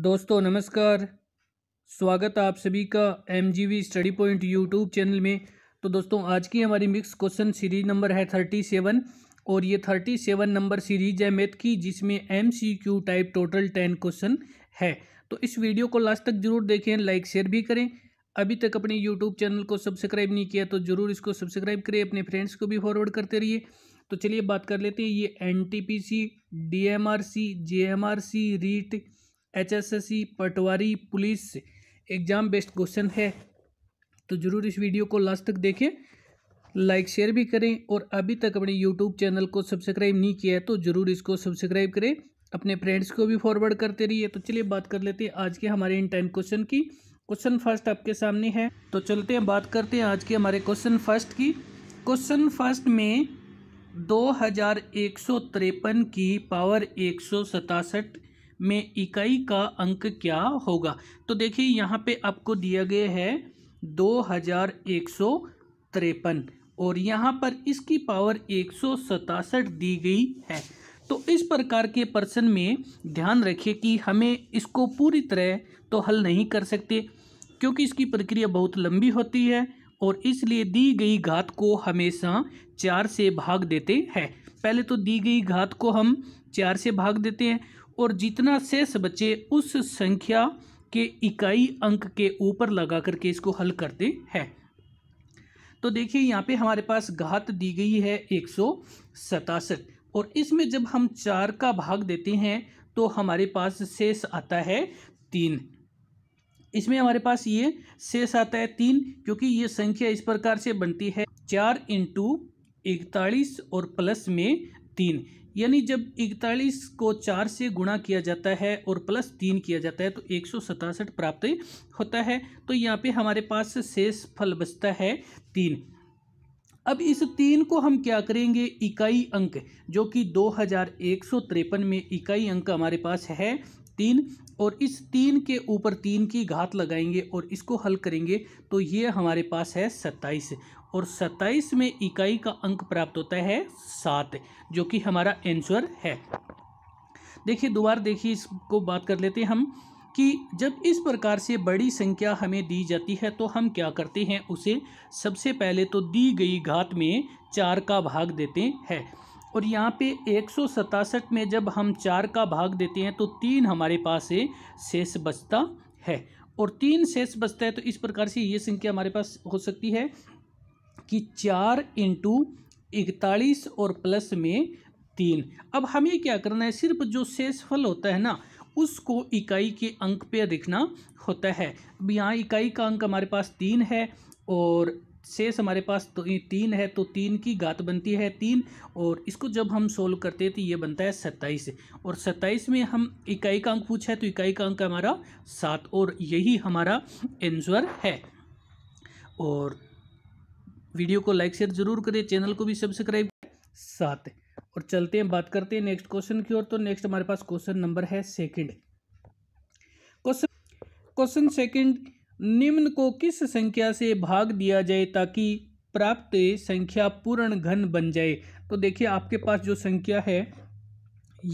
दोस्तों नमस्कार स्वागत आप सभी का M G V study point YouTube channel में तो दोस्तों आज की हमारी मिक्स क्वेश्चन सीरीज नंबर है थर्टी सेवन और ये थर्टी सेवन नंबर सीरीज है मैथ की जिसमें M C Q type total ten question है तो इस वीडियो को लास्ट तक जरूर देखें लाइक शेयर भी करें अभी तक अपने यूट्यूब चैनल को सब्सक्राइब नहीं किया तो ज़रूर इसको सब्सक्राइब करें अपने फ्रेंड्स को भी फॉरवर्ड करते रहिए तो चलिए बात कर लेते हैं ये N T P C D M R C J M R C REET H S S C patwari police exam based question है तो ज़रूर इस वीडियो को लास्ट तक देखें लाइक शेयर भी करें और अभी तक अपने यूट्यूब चैनल को सब्सक्राइब नहीं किया है तो ज़रूर इसको सब्सक्राइब करें अपने फ्रेंड्स को भी फॉरवर्ड करते रहिए तो चलिए बात कर लेते हैं आज के हमारे इन टाइम क्वेश्चन की क्वेश्चन फर्स्ट आपके सामने है तो चलते हैं बात करते हैं आज के हमारे क्वेश्चन फर्स्ट की क्वेश्चन फर्स्ट में दो हज़ार एक सौ की पावर एक सौ सतासठ में इकाई का अंक क्या होगा तो देखिए यहाँ पे आपको दिया गया है दो हज़ार एक सौ तिरपन और यहाँ पर इसकी पावर एक सौ सतासठ दी गई है तो इस प्रकार के प्रश्न में ध्यान रखिए कि हमें इसको पूरी तरह तो हल नहीं कर सकते क्योंकि इसकी प्रक्रिया बहुत लंबी होती है और इसलिए दी गई घात को हमेशा चार से भाग देते हैं पहले तो दी गई घात को हम चार से भाग देते हैं और जितना शेष बचे उस संख्या के इकाई अंक के ऊपर लगा करके इसको हल करते हैं तो देखिए यहाँ पे हमारे पास घात दी गई है एक और इसमें जब हम चार का भाग देते हैं तो हमारे पास शेष आता है तीन इसमें हमारे पास ये शेष आता है तीन क्योंकि ये संख्या इस प्रकार से बनती है चार इंटू इकतालीस और प्लस में तीन यानी जब इकतालीस को चार से गुणा किया जाता है और प्लस तीन किया जाता है तो एक प्राप्त होता है तो यहाँ पे हमारे पास शेष फल बचता है तीन अब इस तीन को हम क्या करेंगे इकाई अंक जो कि दो हज़ार एक सौ त्रेपन में इकाई अंक हमारे पास है तीन और इस तीन के ऊपर तीन की घात लगाएंगे और इसको हल करेंगे तो ये हमारे पास है सत्ताईस और सत्ताईस में इकाई का अंक प्राप्त होता है सात जो कि हमारा आंसर है देखिए दोबारा देखिए इसको बात कर लेते हैं हम कि जब इस प्रकार से बड़ी संख्या हमें दी जाती है तो हम क्या करते हैं उसे सबसे पहले तो दी गई घात में चार का भाग देते हैं और यहाँ पे एक में जब हम चार का भाग देते हैं तो तीन हमारे पास है शेष बचता है और तीन शेष बचता है तो इस प्रकार से ये संख्या हमारे पास हो सकती है कि चार इंटू इकतालीस और प्लस में तीन अब हमें क्या करना है सिर्फ जो शेष फल होता है ना उसको इकाई के अंक पे देखना होता है अब यहाँ इकाई का अंक हमारे पास तीन है और शेष हमारे पास तो तीन है तो तीन की घात बनती है तीन और इसको जब हम सोल्व करते हैं तो ये बनता है सत्ताईस और सत्ताईस में हम इकाई तो का अंक पूछा है तो इकाई का अंक हमारा सात और यही हमारा एंसर है और वीडियो को लाइक शेयर जरूर करें चैनल को भी सब्सक्राइब सात और चलते हैं बात करते हैं नेक्स्ट क्वेश्चन की ओर तो नेक्स्ट हमारे पास क्वेश्चन नंबर है सेकेंड क्वेश्चन क्वेश्चन सेकेंड निम्न को किस संख्या से भाग दिया जाए ताकि प्राप्त संख्या पूर्ण घन बन जाए तो देखिए आपके पास जो संख्या है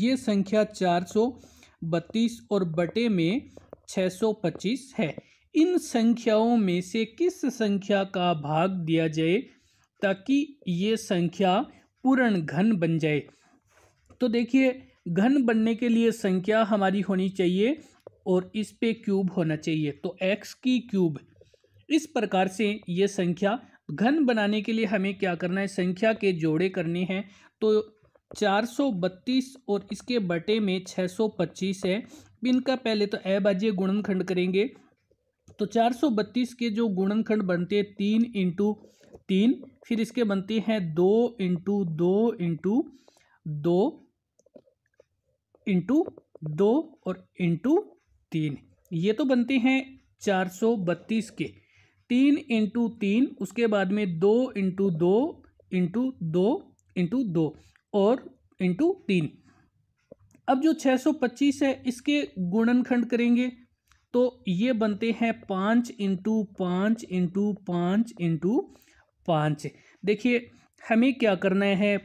ये संख्या चार सौ बत्तीस और बटे में छः सौ पच्चीस है इन संख्याओं में से किस संख्या का भाग दिया जाए ताकि ये संख्या पूर्ण घन बन जाए तो देखिए घन बनने के लिए संख्या हमारी होनी चाहिए और इस पे क्यूब होना चाहिए तो एक्स की क्यूब इस प्रकार से ये संख्या घन बनाने के लिए हमें क्या करना है संख्या के जोड़े करने हैं तो 432 और इसके बटे में 625 है इनका पहले तो ए गुणनखंड करेंगे तो 432 के जो गुणनखंड बनते हैं तीन इंटू तीन फिर इसके बनते हैं दो इंटू दो इंटू दो इंटू दो और इंटू तीन ये तो बनते हैं चार सौ बत्तीस के तीन इंटू तीन उसके बाद में दो इंटू दो इंटू दो इंटू दो और इंटू तीन अब जो छः सौ पच्चीस है इसके गुणनखंड करेंगे तो ये बनते हैं पाँच इंटू पाँच इंटू पाँच इंटू पाँच देखिए हमें क्या करना है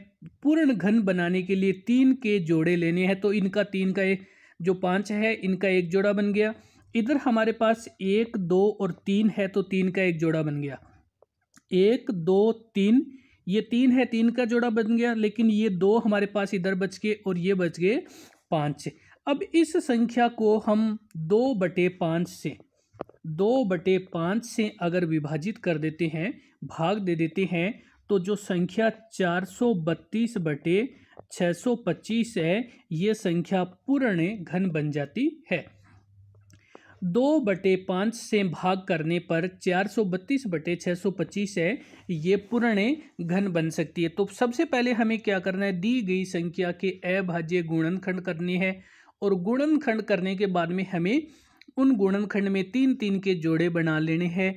पूर्ण घन बनाने के लिए तीन के जोड़े लेने हैं तो इनका तीन का एक जो पाँच है इनका एक जोड़ा बन गया इधर हमारे पास एक दो और तीन है तो तीन का एक जोड़ा बन गया एक दो तीन ये तीन है तीन का जोड़ा बन गया लेकिन ये दो हमारे पास इधर बच गए और ये बच गए पाँच अब इस संख्या को हम दो बटे पाँच से दो बटे पाँच से अगर विभाजित कर देते हैं भाग दे देते हैं तो जो संख्या चार सौ बत्तीस बटे 625 है ये संख्या पूर्ण घन बन जाती है दो बटे पाँच से भाग करने पर चार सौ बत्तीस बटे छः सौ पच्चीस है ये पूर्ण घन बन सकती है तो सबसे पहले हमें क्या करना है दी गई संख्या के अभाज्य गुणनखंड करनी है और गुणनखंड करने के बाद में हमें उन गुणनखंड में तीन तीन के जोड़े बना लेने हैं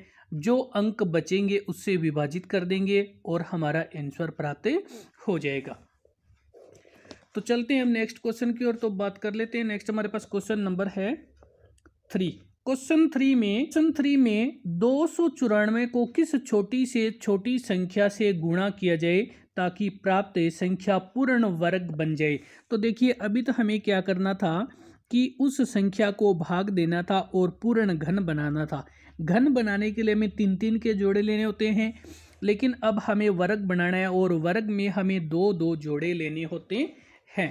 जो अंक बचेंगे उससे विभाजित कर देंगे और हमारा आंसर प्राप्त हो जाएगा तो चलते हैं हम नेक्स्ट क्वेश्चन की ओर तो बात कर लेते हैं नेक्स्ट हमारे पास क्वेश्चन नंबर है थ्री क्वेश्चन थ्री में क्वेश्चन थ्री में दो सौ चौरानवे को किस छोटी से छोटी संख्या से गुणा किया जाए ताकि प्राप्त संख्या पूर्ण वर्ग बन जाए तो देखिए अभी तो हमें क्या करना था कि उस संख्या को भाग देना था और पूर्ण घन बनाना था घन बनाने के लिए हमें तीन तीन के जोड़े लेने होते हैं लेकिन अब हमें वर्ग बनाना है और वर्ग में हमें दो दो जोड़े लेने होते हैं है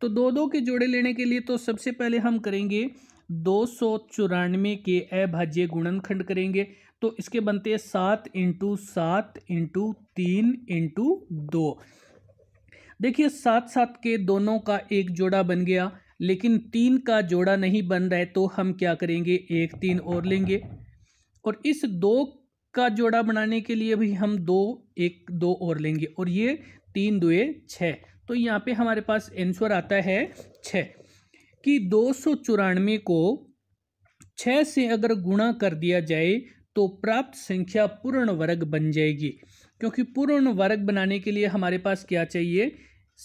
तो दो दो के जोड़े लेने के लिए तो सबसे पहले हम करेंगे दो सौ चौरानवे के अभाज्य गुणनखंड करेंगे तो इसके बनते हैं सात इंटू सात इंटू तीन इंटू दो देखिए सात सात के दोनों का एक जोड़ा बन गया लेकिन तीन का जोड़ा नहीं बन रहा है तो हम क्या करेंगे एक तीन और लेंगे और इस दो का जोड़ा बनाने के लिए भी हम दो एक दो और लेंगे और ये तीन दुए छः तो यहाँ पे हमारे पास आंसर आता है छ कि दो सौ चौरानवे को छः से अगर गुणा कर दिया जाए तो प्राप्त संख्या पूर्ण वर्ग बन जाएगी क्योंकि पूर्ण वर्ग बनाने के लिए हमारे पास क्या चाहिए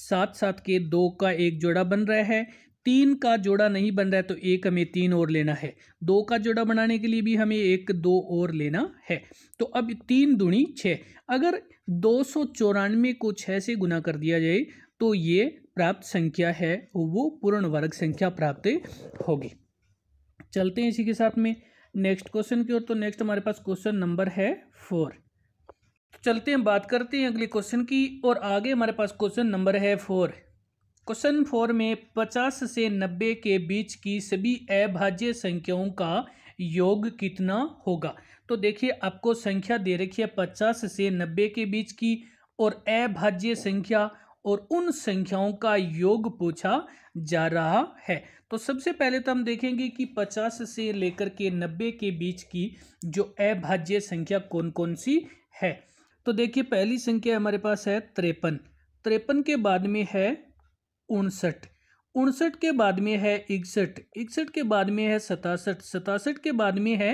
सात सात के दो का एक जोड़ा बन रहा है तीन का जोड़ा नहीं बन रहा है तो एक हमें तीन और लेना है दो का जोड़ा बनाने के लिए भी हमें एक दो और लेना है तो अब तीन दुणी छः अगर दो सौ चौरानवे को छः से गुना कर दिया जाए तो ये प्राप्त संख्या है वो पूर्ण वर्ग संख्या प्राप्त होगी चलते हैं इसी के साथ में नेक्स्ट क्वेश्चन की ओर तो नेक्स्ट हमारे पास क्वेश्चन नंबर है फोर तो चलते हैं बात करते हैं अगले क्वेश्चन की और आगे हमारे पास क्वेश्चन नंबर है फोर क्वेश्चन फोर में पचास से नब्बे के बीच की सभी अभाज्य संख्याओं का योग कितना होगा तो देखिए आपको संख्या दे रखी है पचास से नब्बे के बीच की और अभाज्य संख्या और उन संख्याओं का योग पूछा जा रहा है तो सबसे पहले तो हम देखेंगे कि 50 से लेकर के 90 के बीच की जो अभाज्य संख्या कौन कौन सी है तो देखिए पहली संख्या हमारे पास है त्रेपन त्रेपन के बाद में है उनसठ उनसठ के बाद में है इकसठ इकसठ के बाद में है सतासठ सतासठ के बाद में है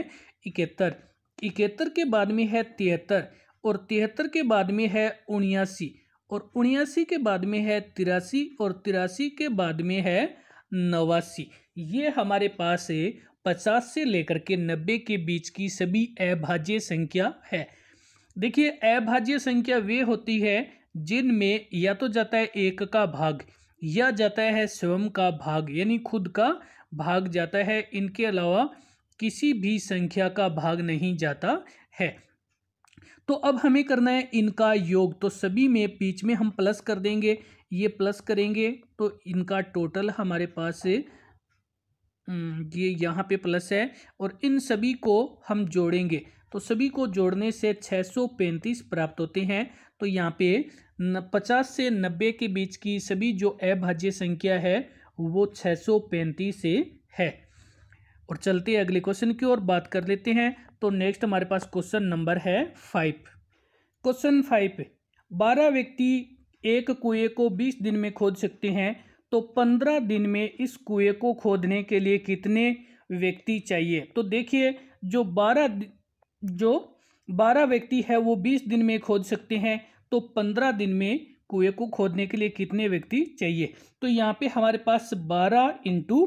इकहत्तर इकहत्तर के बाद में है तिहत्तर और तिहत्तर के बाद में है उन्यासी और उन्यासी के बाद में है तिरासी और तिरासी के बाद में है नवासी ये हमारे पास है पचास से लेकर के नब्बे के बीच की सभी अभाज्य संख्या है देखिए अभाज्य संख्या वे होती है जिनमें या तो जाता है एक का भाग या जाता है स्वयं का भाग यानी खुद का भाग जाता है इनके अलावा किसी भी संख्या का भाग नहीं जाता है तो अब हमें करना है इनका योग तो सभी में बीच में हम प्लस कर देंगे ये प्लस करेंगे तो इनका टोटल हमारे पास हम्म, ये यहाँ पे प्लस है और इन सभी को हम जोड़ेंगे तो सभी को जोड़ने से छः सौ पैंतीस प्राप्त होते हैं तो यहाँ पे पचास से नब्बे के बीच की सभी जो अभाज्य संख्या है वो छः सौ पैंतीस से है और चलते अगले क्वेश्चन की ओर बात कर लेते हैं तो नेक्स्ट हमारे पास क्वेश्चन नंबर है फाइव क्वेश्चन फाइव बारह व्यक्ति एक कुएं को बीस दिन में खोद सकते हैं तो पंद्रह दिन में इस कुएं को खोदने के लिए कितने व्यक्ति चाहिए तो देखिए जो बारह जो बारह व्यक्ति है वो बीस दिन में खोद सकते हैं तो पंद्रह दिन में कुएं को खोदने के लिए कितने व्यक्ति चाहिए तो यहाँ पे हमारे पास बारह इंटू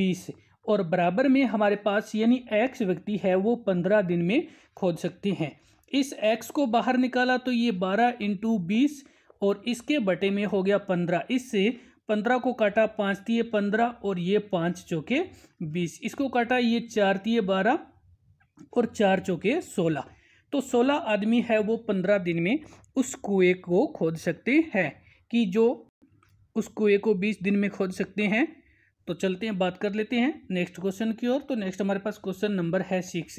बीस और बराबर में हमारे पास यानी एक्स व्यक्ति है वो पंद्रह दिन में खोज सकते हैं इस एक्स को बाहर निकाला तो ये बारह इंटू बीस और इसके बटे में हो गया पंद्रह इससे पंद्रह को काटा पाँच तीय पंद्रह और ये पाँच चौके बीस इसको काटा ये चार तीय बारह और चार चौके सोलह तो सोलह आदमी है वो पंद्रह दिन में उस कुएँ को खोद सकते हैं कि जो उस कुएँ को बीस दिन में खोद सकते हैं तो चलते हैं बात कर लेते हैं नेक्स्ट क्वेश्चन की ओर तो नेक्स्ट हमारे पास क्वेश्चन नंबर है सिक्स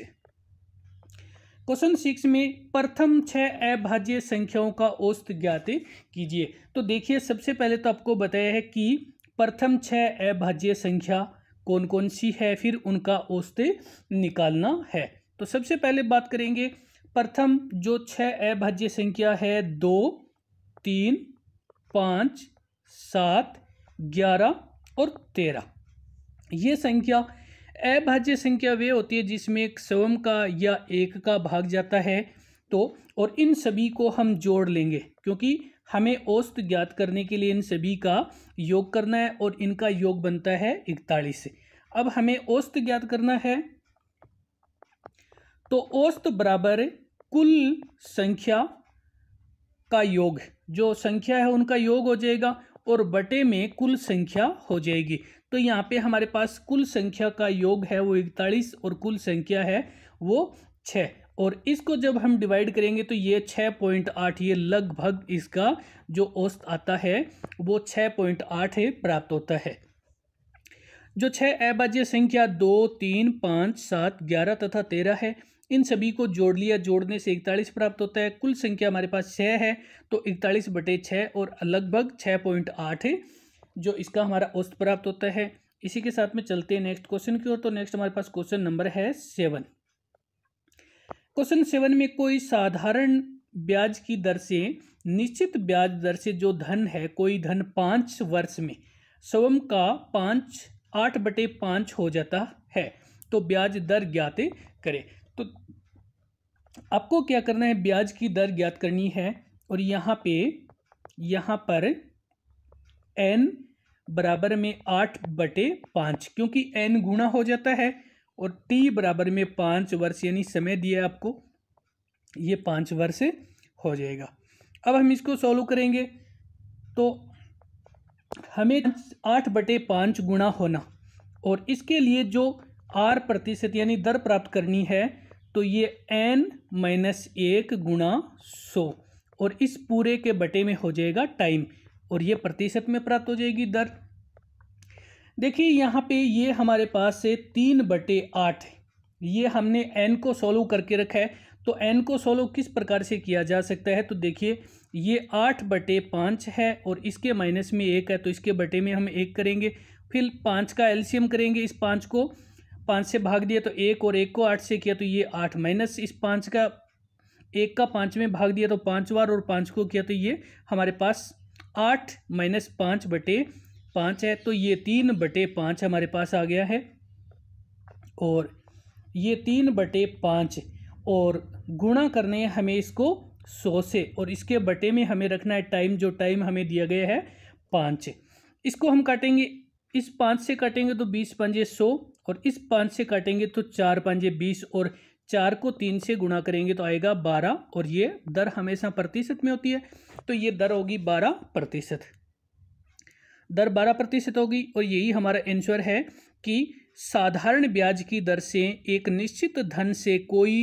क्वेश्चन सिक्स में प्रथम छह अभाज्य संख्याओं का औस्त ज्ञात कीजिए तो देखिए सबसे पहले तो आपको बताया है कि प्रथम छह अभाज्य संख्या कौन कौन सी है फिर उनका औस्त निकालना है तो सबसे पहले बात करेंगे प्रथम जो छह अभाज्य संख्या है दो तीन पाँच सात ग्यारह और तेरह ये संख्या अभाज्य संख्या वे होती है जिसमें एक स्वयं का या एक का भाग जाता है तो और इन सभी को हम जोड़ लेंगे क्योंकि हमें औस्त ज्ञात करने के लिए इन सभी का योग करना है और इनका योग बनता है इकतालीस से अब हमें औस्त ज्ञात करना है तो औस्त बराबर कुल संख्या का योग जो संख्या है उनका योग हो जाएगा और बटे में कुल संख्या हो जाएगी तो यहाँ पे हमारे पास कुल संख्या का योग है वो इकतालीस और कुल संख्या है वो छः और इसको जब हम डिवाइड करेंगे तो ये छः पॉइंट आठ ये लगभग इसका जो औसत आता है वो छः पॉइंट आठ प्राप्त होता है जो छः अभाज्य संख्या दो तीन पाँच सात ग्यारह तथा तेरह है इन सभी को जोड़ लिया जोड़ने से इकतालीस प्राप्त होता है कुल संख्या हमारे पास छः है तो इकतालीस बटे छः और लगभग छः पॉइंट आठ है जो इसका हमारा औस्त प्राप्त होता है इसी के साथ में चलते हैं नेक्स्ट क्वेश्चन की ओर तो नेक्स्ट हमारे पास क्वेश्चन नंबर है सेवन क्वेश्चन सेवन में कोई साधारण ब्याज की दर से निश्चित ब्याज दर से जो धन है कोई धन पाँच वर्ष में स्वम का पाँच आठ बटे पाँच हो जाता है तो ब्याज दर ज्ञाते करें तो आपको क्या करना है ब्याज की दर ज्ञात करनी है और यहाँ पे यहाँ पर एन बराबर में आठ बटे पाँच क्योंकि एन गुणा हो जाता है और टी बराबर में पाँच वर्ष यानी समय दिया आपको ये पाँच वर्ष हो जाएगा अब हम इसको सॉल्व करेंगे तो हमें आठ बटे पाँच गुणा होना और इसके लिए जो आर प्रतिशत यानी दर प्राप्त करनी है तो ये एन माइनस एक गुणा सो और इस पूरे के बटे में हो जाएगा टाइम और ये प्रतिशत में प्राप्त हो जाएगी दर देखिए यहाँ पे ये हमारे पास से तीन बटे आठ ये हमने एन को सॉल्व करके रखा है तो एन को सॉल्व किस प्रकार से किया जा सकता है तो देखिए ये आठ बटे पाँच है और इसके माइनस में एक है तो इसके बटे में हम एक करेंगे फिर पाँच का एल्शियम करेंगे इस पाँच को पाँच से भाग दिया तो एक और एक को आठ से किया तो ये आठ माइनस इस पाँच का एक का पाँच में भाग दिया तो पाँच बार और पाँच को किया तो ये हमारे पास आठ माइनस पाँच बटे पाँच है तो ये तीन बटे पाँच हमारे पास आ गया है और ये तीन बटे पाँच और गुणा करने हैं हमें इसको सौ से और इसके बटे में हमें रखना है टाइम जो टाइम हमें दिया गया है पाँच इसको हम काटेंगे इस पाँच से काटेंगे तो बीस पंजे सौ और इस पाँच से काटेंगे तो चार पाँजे बीस और चार को तीन से गुणा करेंगे तो आएगा बारह और ये दर हमेशा प्रतिशत में होती है तो ये दर होगी बारह प्रतिशत दर बारह प्रतिशत होगी और यही हमारा आंसर है कि साधारण ब्याज की दर से एक निश्चित धन से कोई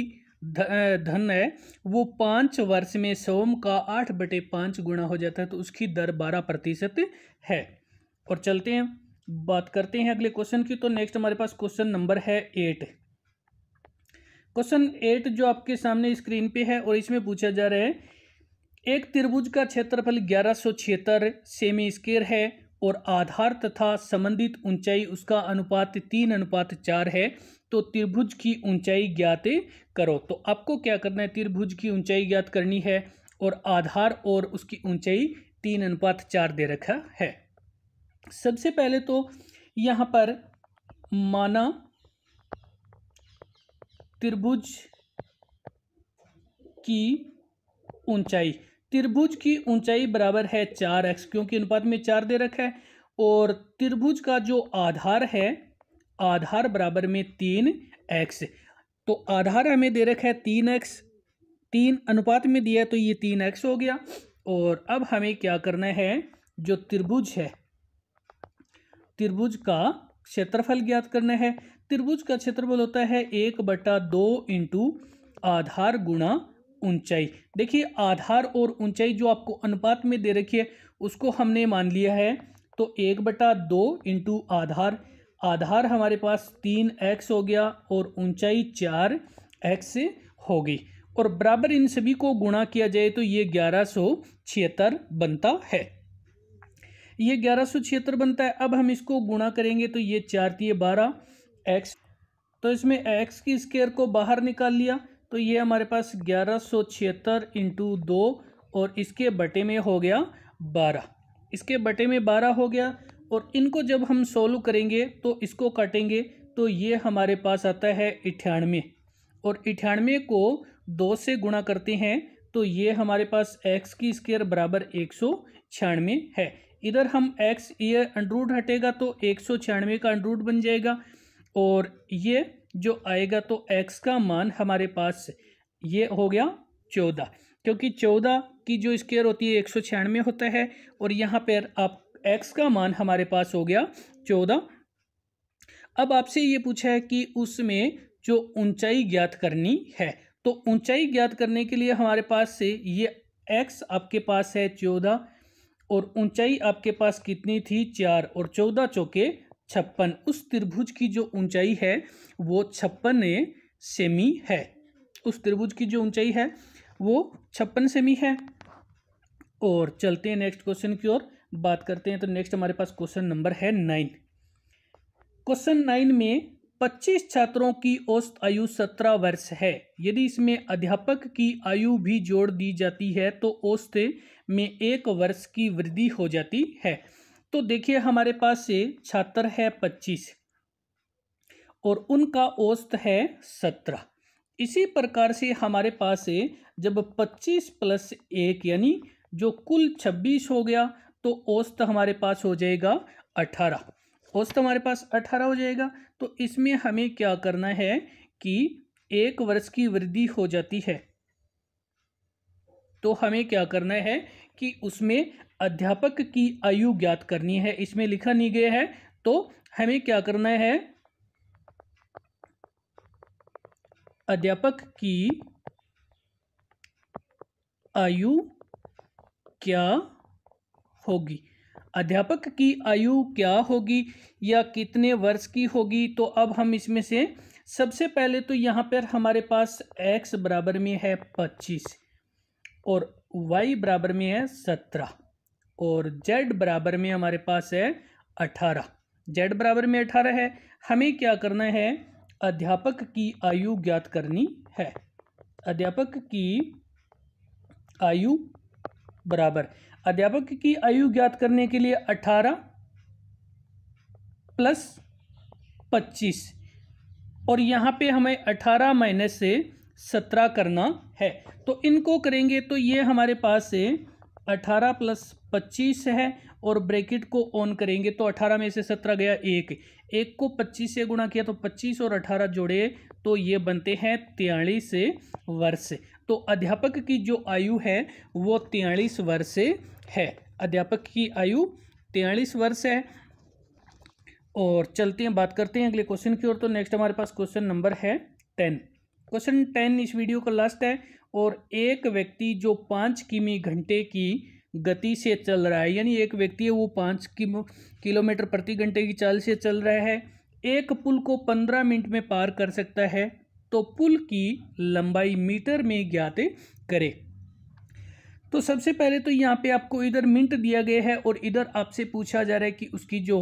धन है वो पाँच वर्ष में सोम का आठ बटे पाँच गुणा हो जाता है तो उसकी दर बारह प्रतिशत है और चलते हैं बात करते हैं अगले क्वेश्चन की तो नेक्स्ट हमारे पास क्वेश्चन नंबर है एट क्वेश्चन एट जो आपके सामने स्क्रीन पे है और इसमें पूछा जा रहा है एक त्रिभुज का क्षेत्रफल ग्यारह सौ छिहत्तर सेमी स्केयर है और आधार तथा संबंधित ऊंचाई उसका अनुपात तीन अनुपात चार है तो त्रिभुज की ऊंचाई ज्ञात करो तो आपको क्या करना है त्रिभुज की ऊंचाई ज्ञात करनी है और आधार और उसकी ऊंचाई तीन अनुपात चार दे रखा है सबसे पहले तो यहाँ पर माना त्रिभुज की ऊंचाई त्रिभुज की ऊंचाई बराबर है चार एक्स क्योंकि अनुपात में चार दे रखा है और त्रिभुज का जो आधार है आधार बराबर में तीन एक्स तो आधार हमें दे रखा है तीन एक्स तीन अनुपात में दिया तो ये तीन एक्स हो गया और अब हमें क्या करना है जो त्रिभुज है त्रिभुज का क्षेत्रफल ज्ञात करना है त्रिभुज का क्षेत्रफल होता है एक बटा दो इंटू आधार गुणा ऊंचाई देखिए आधार और ऊंचाई जो आपको अनुपात में दे रखी है उसको हमने मान लिया है तो एक बटा दो इंटू आधार आधार हमारे पास तीन एक्स हो गया और ऊंचाई चार एक्स होगी और बराबर इन सभी को गुणा किया जाए तो ये ग्यारह सौ छिहत्तर बनता है ये ग्यारह सौ छिहत्तर बनता है अब हम इसको गुणा करेंगे तो ये चार तीय बारह एक्स तो इसमें एक्स की स्केयर को बाहर निकाल लिया तो ये हमारे पास ग्यारह सौ छिहत्तर इंटू दो और इसके बटे में हो गया बारह इसके बटे में बारह हो गया और इनको जब हम सोल्व करेंगे तो इसको काटेंगे तो ये हमारे पास आता है अठानवे और अठानवे को दो से गुणा करते हैं तो ये हमारे पास एक्स की स्केयर बराबर एक सौ छियानवे है इधर हम एक्स ये अंडरूट हटेगा तो एक सौ छियानवे का अंडरूट बन जाएगा और ये जो आएगा तो एक्स का मान हमारे पास ये हो गया चौदह क्योंकि चौदह की जो स्केयर होती है एक सौ छियानवे होता है और यहाँ पर आप एक्स का मान हमारे पास हो गया चौदह अब आपसे ये पूछा है कि उसमें जो ऊंचाई ज्ञात करनी है तो ऊंचाई ज्ञात करने के लिए हमारे पास से ये एक्स आपके पास है चौदह और ऊंचाई आपके पास कितनी थी चार और चौदह चौके छप्पन उस त्रिभुज की जो ऊंचाई है वो छप्पन सेमी है उस त्रिभुज की जो ऊंचाई है वो छप्पन सेमी है और चलते हैं नेक्स्ट क्वेश्चन की ओर बात करते हैं तो नेक्स्ट हमारे पास क्वेश्चन नंबर है नाइन क्वेश्चन नाइन में पच्चीस छात्रों की औसत आयु सत्रह वर्ष है यदि इसमें अध्यापक की आयु भी जोड़ दी जाती है तो औसत में एक वर्ष की वृद्धि हो जाती है तो देखिए हमारे पास से छात्र है पच्चीस और उनका औसत है सत्रह इसी प्रकार से हमारे पास से जब पच्चीस प्लस एक यानी जो कुल छब्बीस हो गया तो औसत हमारे पास हो जाएगा अठारह औसत हमारे पास अठारह हो जाएगा तो इसमें हमें क्या करना है कि एक वर्ष की वृद्धि हो जाती है तो हमें क्या करना है कि उसमें अध्यापक की आयु ज्ञात करनी है इसमें लिखा नहीं गया है तो हमें क्या करना है अध्यापक की आयु क्या होगी अध्यापक की आयु क्या होगी या कितने वर्ष की होगी तो अब हम इसमें से सबसे पहले तो यहाँ पर हमारे पास x बराबर में है पच्चीस और y बराबर में है सत्रह और z बराबर में हमारे पास है अठारह z बराबर में अठारह है हमें क्या करना है अध्यापक की आयु ज्ञात करनी है अध्यापक की आयु बराबर अध्यापक की आयु ज्ञात करने के लिए अठारह प्लस पच्चीस और यहाँ पे हमें अठारह माइनस से सत्रह करना है तो इनको करेंगे तो ये हमारे पास से अठारह प्लस पच्चीस है और ब्रैकेट को ऑन करेंगे तो अठारह में से सत्रह गया एक एक को पच्चीस से गुणा किया तो पच्चीस और अठारह जोड़े तो ये बनते हैं तियालीस वर्ष तो अध्यापक की जो आयु है वो तियालीस वर्ष है अध्यापक की आयु तिरालीस वर्ष है और चलते हैं बात करते हैं अगले क्वेश्चन की ओर तो नेक्स्ट हमारे पास क्वेश्चन नंबर है टेन क्वेश्चन टेन इस वीडियो का लास्ट है और एक व्यक्ति जो पाँच किमी घंटे की गति से चल रहा है यानी एक व्यक्ति है वो पाँच किलोमीटर प्रति घंटे की चाल से चल रहा है एक पुल को पंद्रह मिनट में पार कर सकता है तो पुल की लंबाई मीटर में ज्ञात करे तो सबसे पहले तो यहाँ पे आपको इधर मिनट दिया गया है और इधर आपसे पूछा जा रहा है कि उसकी जो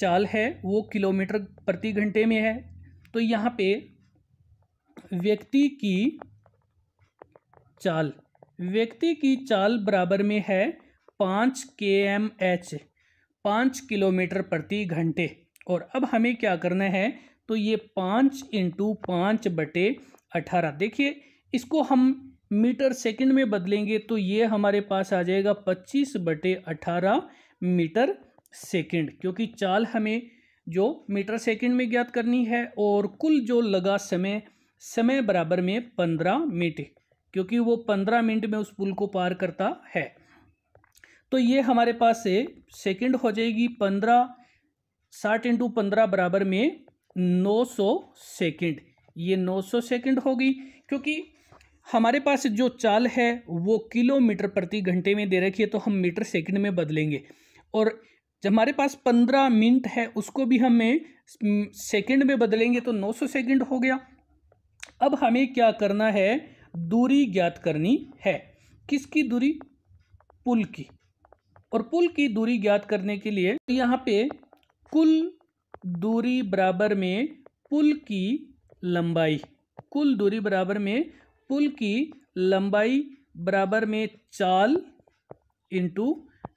चाल है वो किलोमीटर प्रति घंटे में है तो यहाँ पे व्यक्ति की चाल व्यक्ति की चाल बराबर में है पाँच के एम एच पाँच किलोमीटर प्रति घंटे और अब हमें क्या करना है तो ये पाँच इंटू पाँच बटे अठारह देखिए इसको हम मीटर सेकंड में बदलेंगे तो ये हमारे पास आ जाएगा पच्चीस बटे अठारह मीटर सेकंड क्योंकि चाल हमें जो मीटर सेकंड में ज्ञात करनी है और कुल जो लगा समय समय बराबर में पंद्रह मिनट क्योंकि वो पंद्रह मिनट में उस पुल को पार करता है तो ये हमारे पास से सेकंड हो जाएगी पंद्रह साठ इंटू पंद्रह बराबर में नौ सौ सेकेंड ये नौ सौ सेकेंड होगी क्योंकि हमारे पास जो चाल है वो किलोमीटर प्रति घंटे में दे रखी है तो हम मीटर सेकंड में बदलेंगे और जब हमारे पास पंद्रह मिनट है उसको भी हमें सेकंड में बदलेंगे तो नौ सौ सेकेंड हो गया अब हमें क्या करना है दूरी ज्ञात करनी है किसकी दूरी पुल की और पुल की दूरी ज्ञात करने के लिए तो यहाँ पे कुल दूरी बराबर में पुल की लंबाई कुल दूरी बराबर में पुल की लंबाई बराबर में चाल इंटू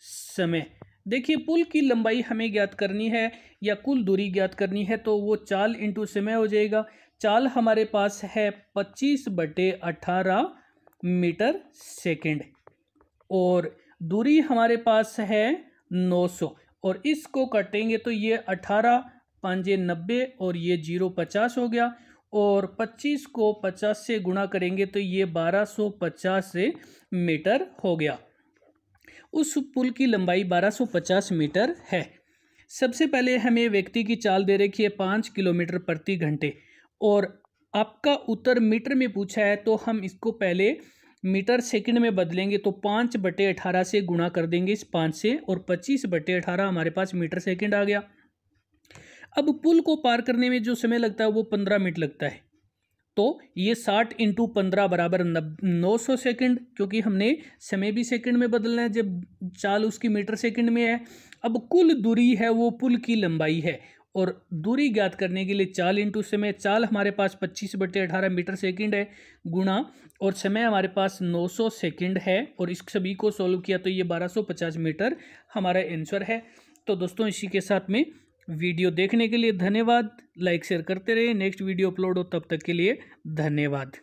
समय देखिए पुल की लंबाई हमें ज्ञात करनी है या कुल दूरी ज्ञात करनी है तो वो चाल इंटू समय हो जाएगा चाल हमारे पास है पच्चीस बटे अठारह मीटर सेकंड और दूरी हमारे पास है नौ सौ और इसको काटेंगे तो ये अठारह पाँच नब्बे और ये जीरो पचास हो गया और 25 को 50 से गुणा करेंगे तो ये 1250 मीटर हो गया उस पुल की लंबाई 1250 मीटर है सबसे पहले हमें व्यक्ति की चाल दे रखी है पाँच किलोमीटर प्रति घंटे और आपका उत्तर मीटर में पूछा है तो हम इसको पहले मीटर सेकंड में बदलेंगे तो पाँच बटे अठारह से गुणा कर देंगे इस पाँच से और पच्चीस बटे अठारह हमारे पास मीटर सेकंड आ गया अब पुल को पार करने में जो समय लगता है वो पंद्रह मिनट लगता है तो ये साठ इंटू पंद्रह बराबर नब नौ सौ सेकेंड क्योंकि हमने समय भी सेकंड में बदलना है जब चाल उसकी मीटर सेकंड में है अब कुल दूरी है वो पुल की लंबाई है और दूरी ज्ञात करने के लिए चाल इंटू समय चाल हमारे पास पच्चीस बटे अठारह मीटर सेकंड है गुणा और समय हमारे पास नौ सौ सेकेंड है और इस सभी को सॉल्व किया तो ये बारह सौ पचास मीटर हमारा एंसर है तो दोस्तों इसी के साथ में वीडियो देखने के लिए धन्यवाद लाइक शेयर करते रहे नेक्स्ट वीडियो अपलोड हो तब तक के लिए धन्यवाद